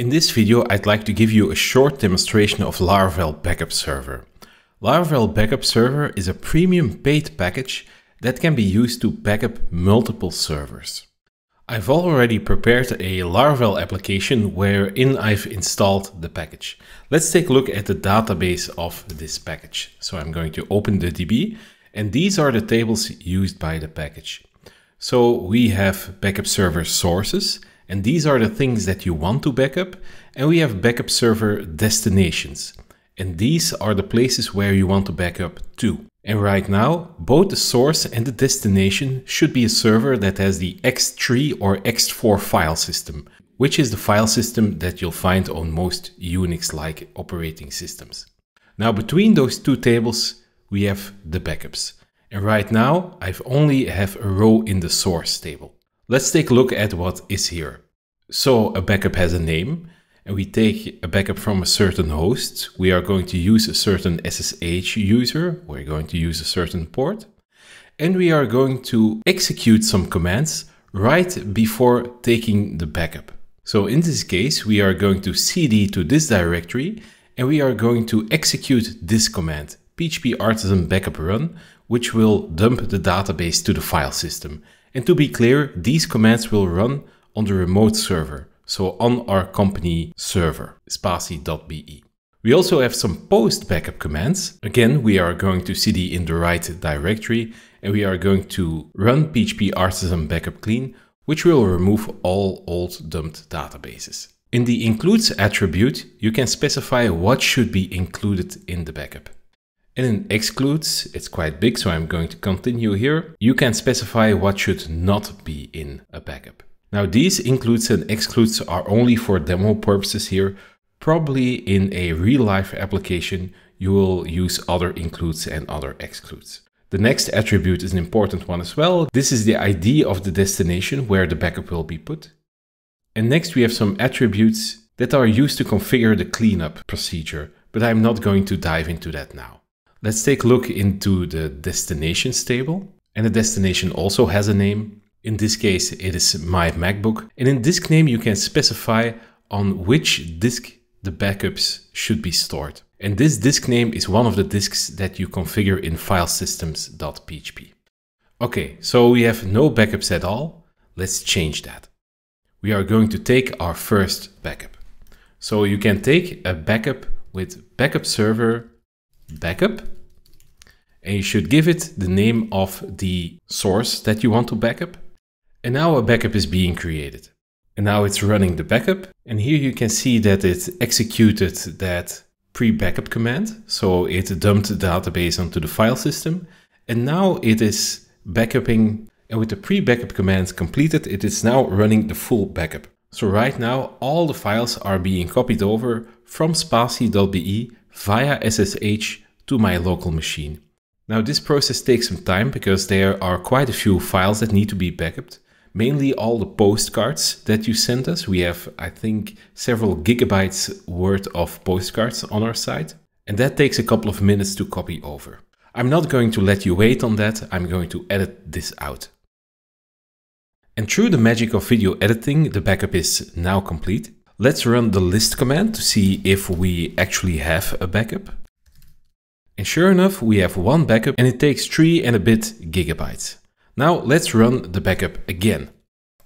In this video, I'd like to give you a short demonstration of Laravel Backup Server. Laravel Backup Server is a premium paid package that can be used to backup multiple servers. I've already prepared a Laravel application wherein I've installed the package. Let's take a look at the database of this package. So I'm going to open the DB and these are the tables used by the package. So we have backup server sources and these are the things that you want to backup. And we have backup server destinations. And these are the places where you want to backup to. And right now, both the source and the destination should be a server that has the X3 or X4 file system, which is the file system that you'll find on most Unix-like operating systems. Now between those two tables, we have the backups. And right now, I've only have a row in the source table. Let's take a look at what is here. So a backup has a name and we take a backup from a certain host. We are going to use a certain SSH user. We're going to use a certain port and we are going to execute some commands right before taking the backup. So in this case, we are going to cd to this directory and we are going to execute this command, php artisan backup run, which will dump the database to the file system. And to be clear, these commands will run on the remote server, so on our company server, spacy.be. We also have some post backup commands. Again, we are going to cd in the right directory and we are going to run php artisan backup clean, which will remove all old dumped databases. In the includes attribute, you can specify what should be included in the backup and in excludes, it's quite big, so I'm going to continue here. You can specify what should not be in a backup. Now these includes and excludes are only for demo purposes here. Probably in a real life application, you will use other includes and other excludes. The next attribute is an important one as well. This is the ID of the destination where the backup will be put. And next we have some attributes that are used to configure the cleanup procedure, but I'm not going to dive into that now. Let's take a look into the destinations table. And the destination also has a name. In this case, it is my MacBook. And in disk name, you can specify on which disk the backups should be stored. And this disk name is one of the disks that you configure in filesystems.php. Okay, so we have no backups at all. Let's change that. We are going to take our first backup. So you can take a backup with backup server backup. And you should give it the name of the source that you want to backup. And now a backup is being created. And now it's running the backup. And here you can see that it executed that pre-backup command. So it dumped the database onto the file system. And now it is backupping. And with the pre-backup command completed, it is now running the full backup. So right now, all the files are being copied over from spasi.be via SSH to my local machine. Now this process takes some time because there are quite a few files that need to be backupped, mainly all the postcards that you sent us. We have, I think, several gigabytes worth of postcards on our site, and that takes a couple of minutes to copy over. I'm not going to let you wait on that, I'm going to edit this out. And through the magic of video editing, the backup is now complete. Let's run the list command to see if we actually have a backup. And sure enough, we have one backup and it takes three and a bit gigabytes. Now let's run the backup again.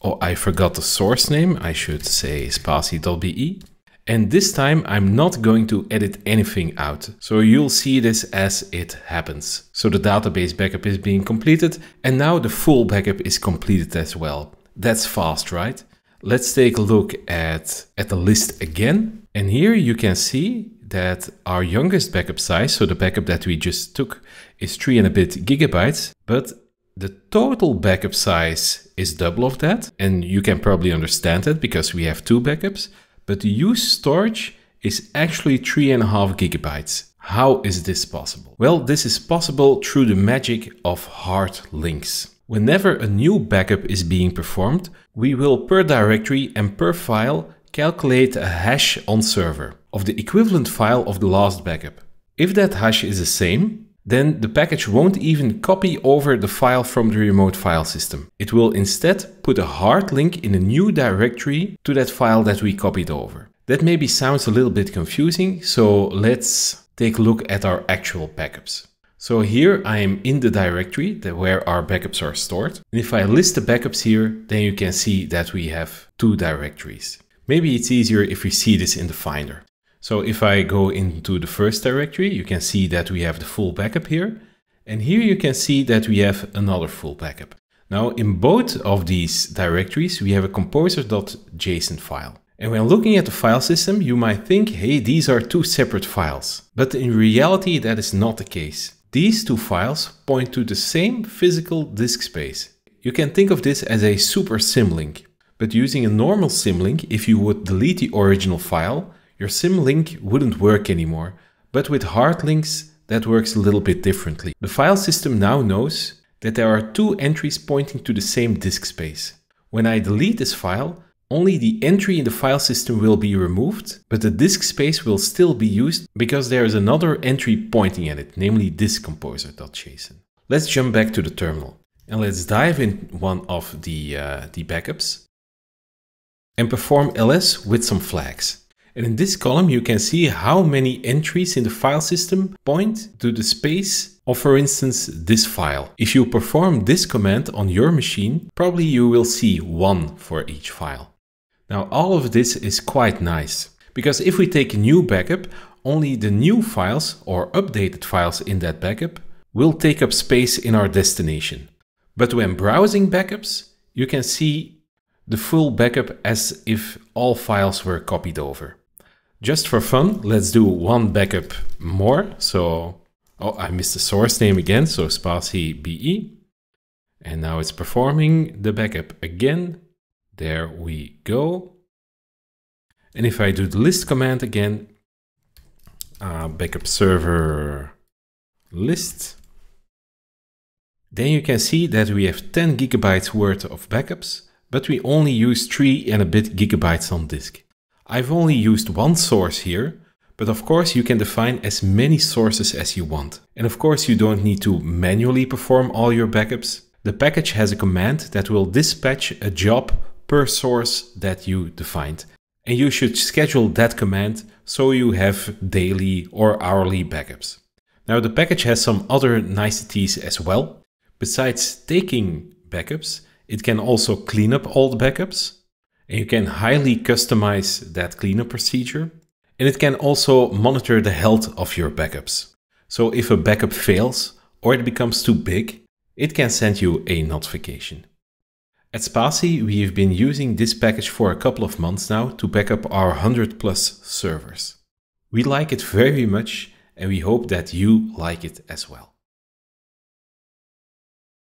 Oh, I forgot the source name. I should say spasi.be. And this time I'm not going to edit anything out. So you'll see this as it happens. So the database backup is being completed and now the full backup is completed as well. That's fast, right? Let's take a look at, at the list again. And here you can see that our youngest backup size, so the backup that we just took, is three and a bit gigabytes, but the total backup size is double of that. And you can probably understand that because we have two backups, but the used storage is actually three and a half gigabytes. How is this possible? Well, this is possible through the magic of hard links. Whenever a new backup is being performed, we will per directory and per file calculate a hash on server of the equivalent file of the last backup. If that hash is the same, then the package won't even copy over the file from the remote file system. It will instead put a hard link in a new directory to that file that we copied over. That maybe sounds a little bit confusing, so let's take a look at our actual backups. So here I am in the directory where our backups are stored. And if I list the backups here, then you can see that we have two directories. Maybe it's easier if we see this in the finder. So if I go into the first directory, you can see that we have the full backup here. And here you can see that we have another full backup. Now in both of these directories, we have a composer.json file. And when looking at the file system, you might think, hey, these are two separate files. But in reality, that is not the case. These two files point to the same physical disk space. You can think of this as a super symlink, but using a normal symlink, if you would delete the original file, your symlink wouldn't work anymore. But with hard links, that works a little bit differently. The file system now knows that there are two entries pointing to the same disk space. When I delete this file, only the entry in the file system will be removed, but the disk space will still be used because there is another entry pointing at it, namely discomposer.json. Let's jump back to the terminal and let's dive in one of the, uh, the backups and perform ls with some flags. And in this column, you can see how many entries in the file system point to the space of, for instance, this file. If you perform this command on your machine, probably you will see one for each file. Now all of this is quite nice, because if we take a new backup, only the new files or updated files in that backup will take up space in our destination. But when browsing backups, you can see the full backup as if all files were copied over. Just for fun, let's do one backup more. So, oh, I missed the source name again. So Spasi BE. And now it's performing the backup again. There we go. And if I do the list command again, uh, backup server list, then you can see that we have 10 gigabytes worth of backups, but we only use three and a bit gigabytes on disk. I've only used one source here, but of course you can define as many sources as you want. And of course you don't need to manually perform all your backups. The package has a command that will dispatch a job per source that you defined. And you should schedule that command so you have daily or hourly backups. Now the package has some other niceties as well. Besides taking backups, it can also clean up all the backups. And you can highly customize that cleanup procedure. And it can also monitor the health of your backups. So if a backup fails or it becomes too big, it can send you a notification. At Spacy, we have been using this package for a couple of months now to back up our 100 plus servers. We like it very much and we hope that you like it as well.